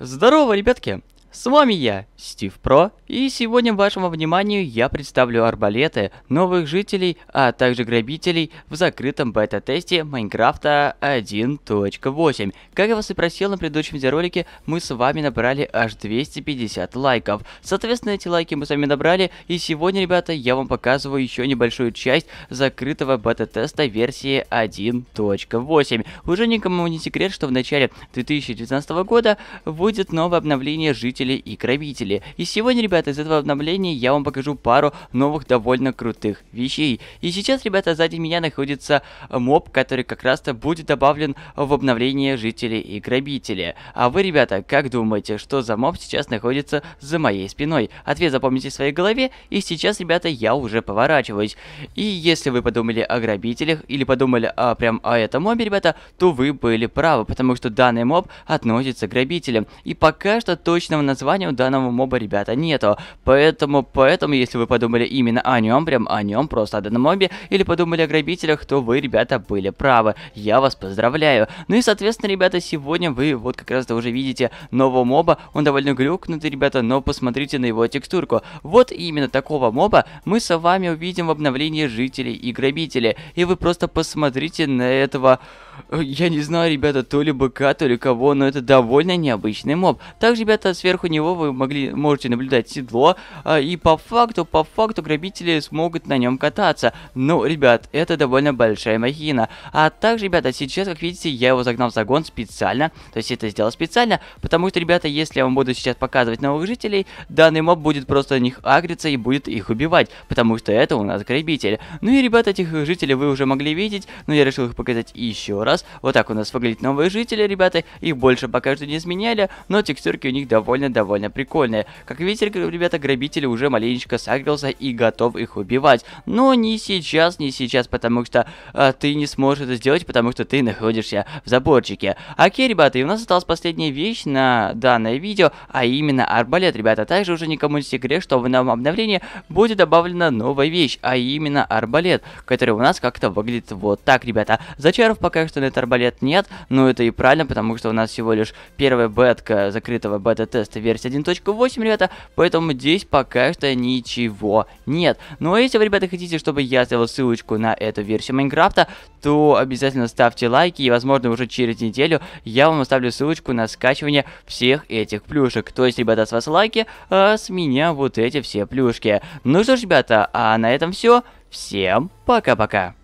Здорово, ребятки! С вами я, Стив Про, и сегодня вашему вниманию я представлю арбалеты новых жителей, а также грабителей в закрытом бета-тесте Майнкрафта 1.8. Как я вас и просил на предыдущем видеоролике, мы с вами набрали аж 250 лайков. Соответственно, эти лайки мы с вами набрали, и сегодня, ребята, я вам показываю еще небольшую часть закрытого бета-теста версии 1.8. Уже никому не секрет, что в начале 2019 года будет новое обновление жителей служители и грабители. И сегодня, ребята, из этого обновления я вам покажу пару новых довольно крутых вещей. И сейчас, ребята, сзади меня находится моб, который как раз-то будет добавлен в обновление жителей и грабители. А вы, ребята, как думаете, что за моб сейчас находится за моей спиной? Ответ запомните в своей голове, и сейчас, ребята, я уже поворачиваюсь. И если вы подумали о грабителях или подумали о, а, прям о этом мобе, ребята, то вы были правы, потому что данный моб относится к грабителям. И пока что точного названию данного моба, ребята, нету. Поэтому, поэтому, если вы подумали именно о нем, прям о нем, просто о данном мобе, или подумали о грабителях, то вы, ребята, были правы. Я вас поздравляю. Ну и, соответственно, ребята, сегодня вы вот как раз-то уже видите нового моба. Он довольно глюкнутый, ребята, но посмотрите на его текстурку. Вот именно такого моба мы с вами увидим в обновлении жителей и грабителей. И вы просто посмотрите на этого... Э, я не знаю, ребята, то ли быка, то ли кого, но это довольно необычный моб. Также, ребята, сверху Сверху него вы могли, можете наблюдать седло, а, и по факту, по факту грабители смогут на нем кататься. Ну, ребят, это довольно большая махина. А также, ребята, сейчас, как видите, я его загнал в загон специально, то есть это сделал специально, потому что, ребята, если я вам буду сейчас показывать новых жителей, данный моб будет просто на них агриться и будет их убивать, потому что это у нас грабитель. Ну и, ребята, этих жителей вы уже могли видеть, но я решил их показать еще раз. Вот так у нас выглядят новые жители, ребята, их больше пока что не изменяли, но текстурки у них довольно действительно довольно прикольные. Как видите, ребята, грабители уже маленечко сагрился и готов их убивать. Но не сейчас, не сейчас, потому что а, ты не сможешь это сделать, потому что ты находишься в заборчике. Окей, ребята, и у нас осталась последняя вещь на данное видео, а именно арбалет, ребята. Также уже никому не секрет, что в новом обновлении будет добавлена новая вещь, а именно арбалет, который у нас как-то выглядит вот так, ребята. Зачаров пока что на этот арбалет нет, но это и правильно, потому что у нас всего лишь первая бетка закрытого бета-теста это версия 1.8, ребята, поэтому здесь пока что ничего нет. Но ну, а если вы, ребята, хотите, чтобы я оставил ссылочку на эту версию Майнкрафта, то обязательно ставьте лайки, и, возможно, уже через неделю я вам оставлю ссылочку на скачивание всех этих плюшек. То есть, ребята, с вас лайки, а с меня вот эти все плюшки. Ну что ж, ребята, а на этом все. Всем пока-пока.